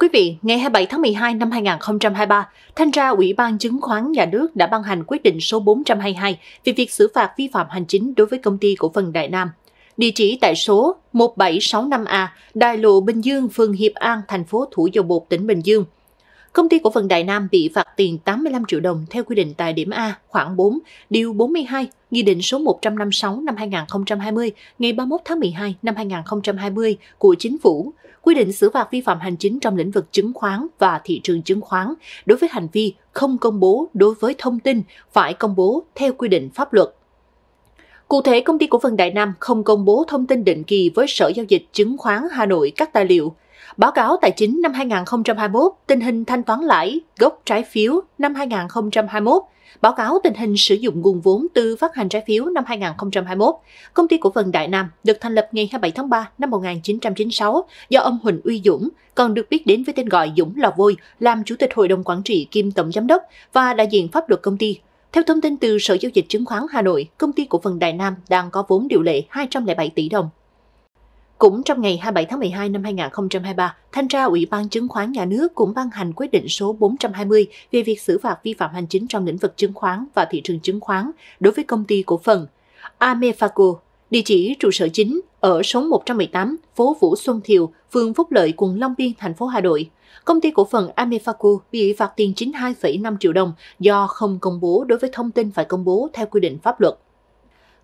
quý vị, ngày 27 tháng 12 năm 2023, Thanh tra Ủy ban Chứng khoán Nhà nước đã ban hành quyết định số 422 về việc xử phạt vi phạm hành chính đối với công ty cổ phần Đại Nam. Địa chỉ tại số 1765A, Đại lộ Bình Dương, phường Hiệp An, thành phố Thủ Dầu Bột, tỉnh Bình Dương – Công ty cổ phần Đại Nam bị phạt tiền 85 triệu đồng theo quy định tại điểm A khoảng 4, điều 42, Nghị định số 156 năm 2020 ngày 31 tháng 12 năm 2020 của Chính phủ quy định xử phạt vi phạm hành chính trong lĩnh vực chứng khoán và thị trường chứng khoán đối với hành vi không công bố đối với thông tin phải công bố theo quy định pháp luật. Cụ thể, công ty cổ phần Đại Nam không công bố thông tin định kỳ với Sở Giao dịch Chứng khoán Hà Nội các tài liệu, Báo cáo tài chính năm 2021, tình hình thanh toán lãi, gốc trái phiếu năm 2021, báo cáo tình hình sử dụng nguồn vốn từ phát hành trái phiếu năm 2021. Công ty cổ phần Đại Nam được thành lập ngày 27 tháng 3 năm 1996 do ông Huỳnh Uy Dũng, còn được biết đến với tên gọi Dũng Lò Vôi, làm chủ tịch hội đồng quản trị kiêm tổng giám đốc và đại diện pháp luật công ty. Theo thông tin từ Sở Giao dịch Chứng khoán Hà Nội, công ty cổ phần Đại Nam đang có vốn điều lệ 207 tỷ đồng. Cũng trong ngày 27 tháng 12 năm 2023, Thanh tra Ủy ban Chứng khoán Nhà nước cũng ban hành quyết định số 420 về việc xử phạt vi phạm hành chính trong lĩnh vực chứng khoán và thị trường chứng khoán đối với công ty cổ phần Amefaco, địa chỉ trụ sở chính ở số 118 phố Vũ Xuân Thiều, phường Phúc Lợi, quận Long Biên, thành phố Hà Nội. Công ty cổ phần Amefaco bị phạt tiền 92,5 triệu đồng do không công bố đối với thông tin phải công bố theo quy định pháp luật.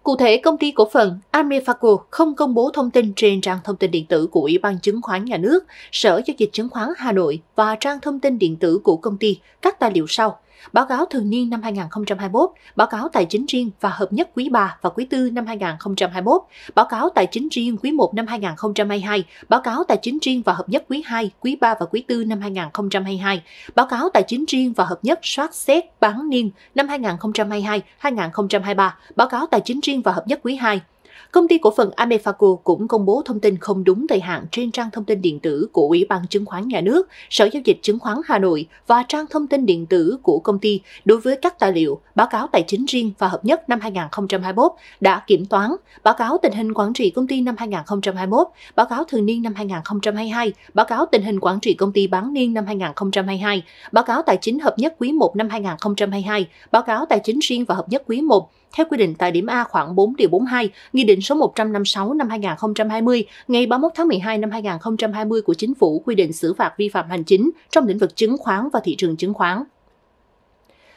Cụ thể, công ty cổ phần Amefaco không công bố thông tin trên trang thông tin điện tử của Ủy ban Chứng khoán Nhà nước, Sở Giao dịch Chứng khoán Hà Nội và trang thông tin điện tử của công ty các tài liệu sau Báo cáo thường niên năm 2021, báo cáo tài chính riêng và hợp nhất quý 3 và quý 4 năm 2021, báo cáo tài chính riêng quý 1 năm 2022, báo cáo tài chính riêng và hợp nhất quý 2, quý 3 và quý 4 năm 2022, báo cáo tài chính riêng và hợp nhất soát xét bán niên năm 2022-2023, báo cáo tài chính riêng và hợp nhất quý 2, Công ty cổ phần Amefaco cũng công bố thông tin không đúng thời hạn trên trang thông tin điện tử của Ủy ban Chứng khoán Nhà nước, Sở Giao dịch Chứng khoán Hà Nội và trang thông tin điện tử của công ty đối với các tài liệu, báo cáo tài chính riêng và hợp nhất năm 2021 đã kiểm toán, báo cáo tình hình quản trị công ty năm 2021, báo cáo thường niên năm 2022, báo cáo tình hình quản trị công ty bán niên năm 2022, báo cáo tài chính hợp nhất quý 1 năm 2022, báo cáo tài chính riêng và hợp nhất quý 1 theo quy định tại điểm A khoảng 4 điều 42, Nghị định số 156 năm 2020 ngày 31 tháng 12 năm 2020 của Chính phủ quy định xử phạt vi phạm hành chính trong lĩnh vực chứng khoán và thị trường chứng khoán.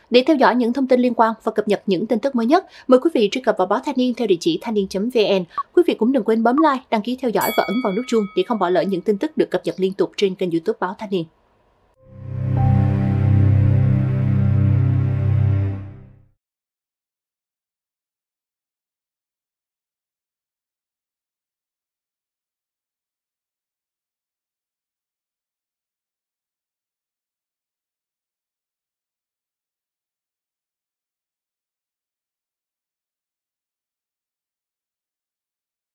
Để theo dõi những thông tin liên quan và cập nhật những tin tức mới nhất, mời quý vị truy cập vào báo Thanh niên theo địa chỉ thanh niên.vn. Quý vị cũng đừng quên bấm like, đăng ký theo dõi và ấn vào nút chuông để không bỏ lỡ những tin tức được cập nhật liên tục trên kênh YouTube báo Thanh niên.